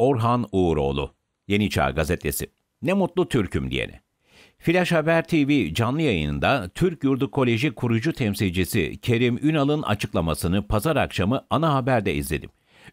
Orhan Uğuroğlu, Yeni Çağ Gazetesi. Ne mutlu Türk'üm diyene. Flash Haber TV canlı yayınında Türk Yurdu Koleji kurucu temsilcisi Kerim Ünal'ın açıklamasını pazar akşamı ana haberde izledim.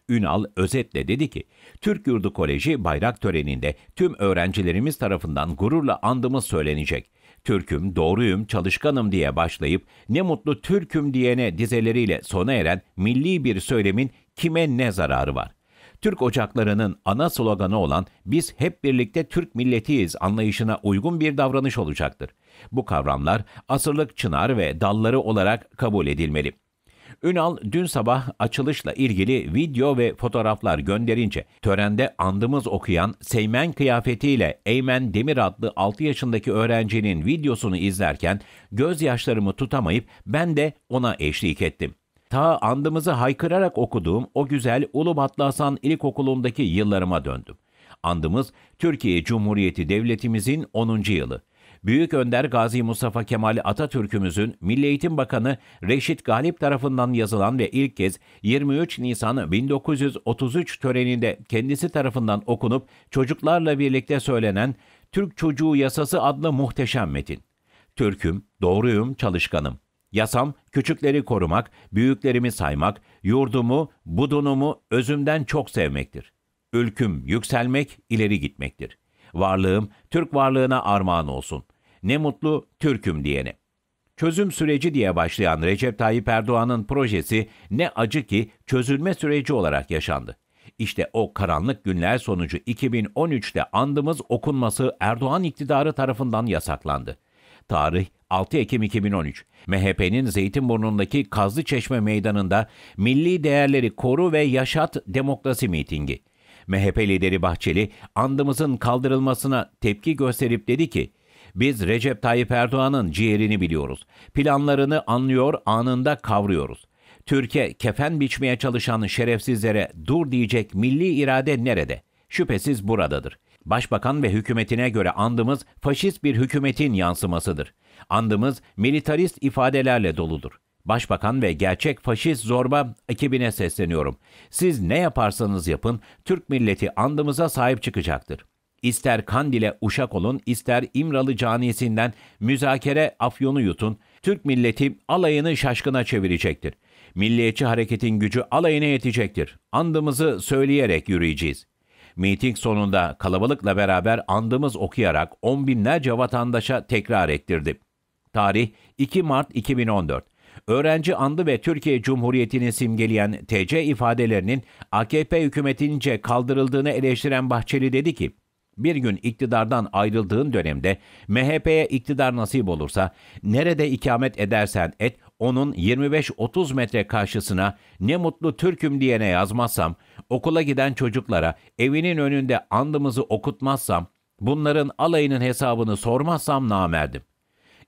Ünal özetle dedi ki, Türk Yurdu Koleji bayrak töreninde tüm öğrencilerimiz tarafından gururla andımız söylenecek. Türk'üm, doğruyum, çalışkanım diye başlayıp ne mutlu Türk'üm diyene dizeleriyle sona eren milli bir söylemin kime ne zararı var? Türk ocaklarının ana sloganı olan biz hep birlikte Türk milletiyiz anlayışına uygun bir davranış olacaktır. Bu kavramlar asırlık çınar ve dalları olarak kabul edilmeli. Ünal dün sabah açılışla ilgili video ve fotoğraflar gönderince törende andımız okuyan Seymen kıyafetiyle Eymen Demir adlı 6 yaşındaki öğrencinin videosunu izlerken gözyaşlarımı tutamayıp ben de ona eşlik ettim ta andımızı haykırarak okuduğum o güzel Ulubatlı Hasan İlkokulu'ndaki yıllarıma döndüm. Andımız Türkiye Cumhuriyeti Devletimizin 10. yılı. Büyük Önder Gazi Mustafa Kemal Atatürk'ümüzün Milli Eğitim Bakanı Reşit Galip tarafından yazılan ve ilk kez 23 Nisan 1933 töreninde kendisi tarafından okunup çocuklarla birlikte söylenen Türk Çocuğu Yasası adlı muhteşem metin. Türk'üm, doğruyum, çalışkanım. Yasam, küçükleri korumak, büyüklerimi saymak, yurdumu, budunumu özümden çok sevmektir. Ülküm yükselmek, ileri gitmektir. Varlığım, Türk varlığına armağan olsun. Ne mutlu Türk'üm diyene. Çözüm süreci diye başlayan Recep Tayyip Erdoğan'ın projesi ne acı ki çözülme süreci olarak yaşandı. İşte o karanlık günler sonucu 2013'te andımız okunması Erdoğan iktidarı tarafından yasaklandı. Tarih 6 Ekim 2013 MHP'nin Zeytinburnu'ndaki Çeşme Meydanı'nda Milli Değerleri Koru ve Yaşat Demokrasi Mitingi. MHP lideri Bahçeli andımızın kaldırılmasına tepki gösterip dedi ki, biz Recep Tayyip Erdoğan'ın ciğerini biliyoruz. Planlarını anlıyor, anında kavruyoruz. Türkiye kefen biçmeye çalışan şerefsizlere dur diyecek milli irade nerede? Şüphesiz buradadır. Başbakan ve hükümetine göre andımız faşist bir hükümetin yansımasıdır. Andımız militarist ifadelerle doludur. Başbakan ve gerçek faşist zorba ekibine sesleniyorum. Siz ne yaparsanız yapın Türk milleti andımıza sahip çıkacaktır. İster Kandil'e uşak olun, ister İmralı canisinden müzakere afyonu yutun, Türk milleti alayını şaşkına çevirecektir. Milliyetçi hareketin gücü alayına yetecektir. Andımızı söyleyerek yürüyeceğiz. Miting sonunda kalabalıkla beraber andımız okuyarak on binlerce vatandaşa tekrar ettirdi. Tarih 2 Mart 2014. Öğrenci andı ve Türkiye Cumhuriyeti'ni simgeleyen TC ifadelerinin AKP hükümetince kaldırıldığını eleştiren Bahçeli dedi ki, bir gün iktidardan ayrıldığın dönemde MHP'ye iktidar nasip olursa, nerede ikamet edersen et, onun 25-30 metre karşısına ne mutlu Türk'üm diyene yazmazsam, okula giden çocuklara evinin önünde andımızı okutmazsam, bunların alayının hesabını sormazsam namerdim.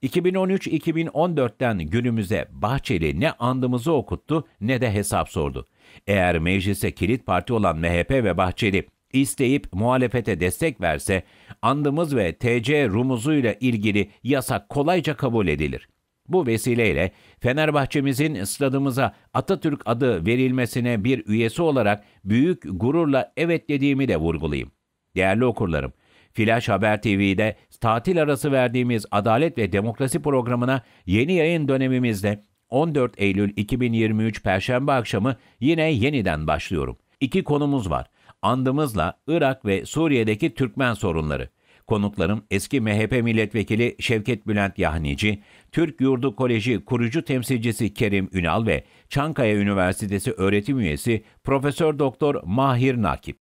2013-2014'ten günümüze Bahçeli ne andımızı okuttu ne de hesap sordu. Eğer meclise kilit parti olan MHP ve Bahçeli isteyip muhalefete destek verse andımız ve TC rumuzuyla ilgili yasak kolayca kabul edilir. Bu vesileyle Fenerbahçemizin stadımıza Atatürk adı verilmesine bir üyesi olarak büyük gururla evet dediğimi de vurgulayayım. Değerli okurlarım, Flash Haber TV'de tatil arası verdiğimiz Adalet ve Demokrasi programına yeni yayın dönemimizde 14 Eylül 2023 Perşembe akşamı yine yeniden başlıyorum. İki konumuz var. Andımızla Irak ve Suriye'deki Türkmen sorunları. Konuklarım eski MHP milletvekili Şevket Bülent Yahnici, Türk Yurdu Koleji kurucu temsilcisi Kerim Ünal ve Çankaya Üniversitesi öğretim üyesi Profesör Doktor Mahir Nakip.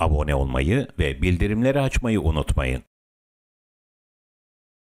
Abone olmayı ve bildirimleri açmayı unutmayın.